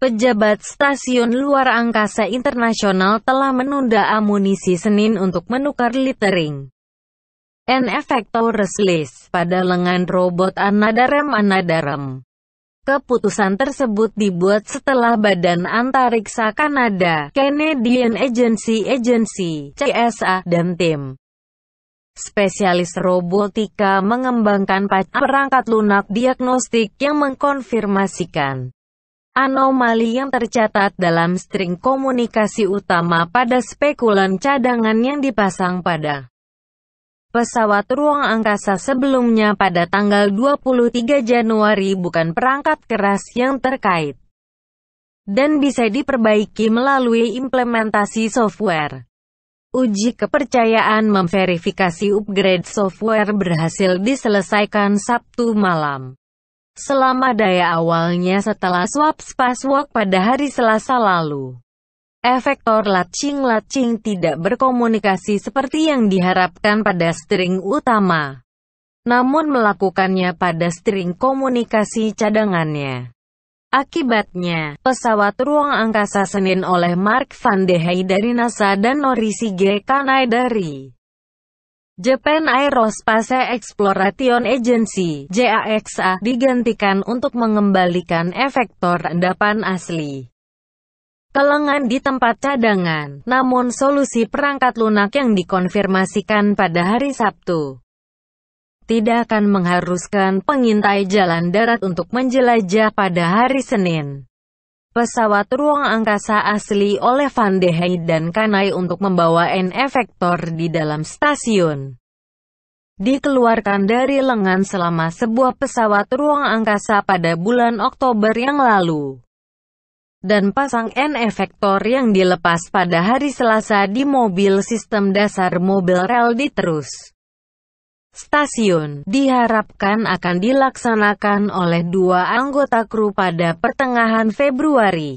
Pejabat Stasiun Luar Angkasa Internasional telah menunda amunisi Senin untuk menukar littering. An Effectors List pada lengan robot Anadarem Anadarem. Keputusan tersebut dibuat setelah Badan Antariksa Kanada, Canadian Agency Agency, CSA, dan tim spesialis robotika mengembangkan perangkat lunak diagnostik yang mengkonfirmasikan Anomali yang tercatat dalam string komunikasi utama pada spekulan cadangan yang dipasang pada pesawat ruang angkasa sebelumnya pada tanggal 23 Januari bukan perangkat keras yang terkait dan bisa diperbaiki melalui implementasi software. Uji kepercayaan memverifikasi upgrade software berhasil diselesaikan Sabtu malam selama daya awalnya setelah swap spacewalk pada hari Selasa lalu. Efektor latching-latching tidak berkomunikasi seperti yang diharapkan pada string utama, namun melakukannya pada string komunikasi cadangannya. Akibatnya, pesawat ruang angkasa Senin oleh Mark Van de Hei dari NASA dan Norisi G. Kanai dari Japan Aerospace Exploration Agency (JAXA) digantikan untuk mengembalikan efektor endapan asli kelengan di tempat cadangan. Namun solusi perangkat lunak yang dikonfirmasikan pada hari Sabtu tidak akan mengharuskan pengintai jalan darat untuk menjelajah pada hari Senin pesawat ruang angkasa asli oleh Van de Hey dan Kanai untuk membawa N-efektor di dalam stasiun. Dikeluarkan dari lengan selama sebuah pesawat ruang angkasa pada bulan Oktober yang lalu. Dan pasang N-efektor yang dilepas pada hari Selasa di mobil sistem dasar mobil rel diterus stasiun, diharapkan akan dilaksanakan oleh dua anggota kru pada pertengahan Februari.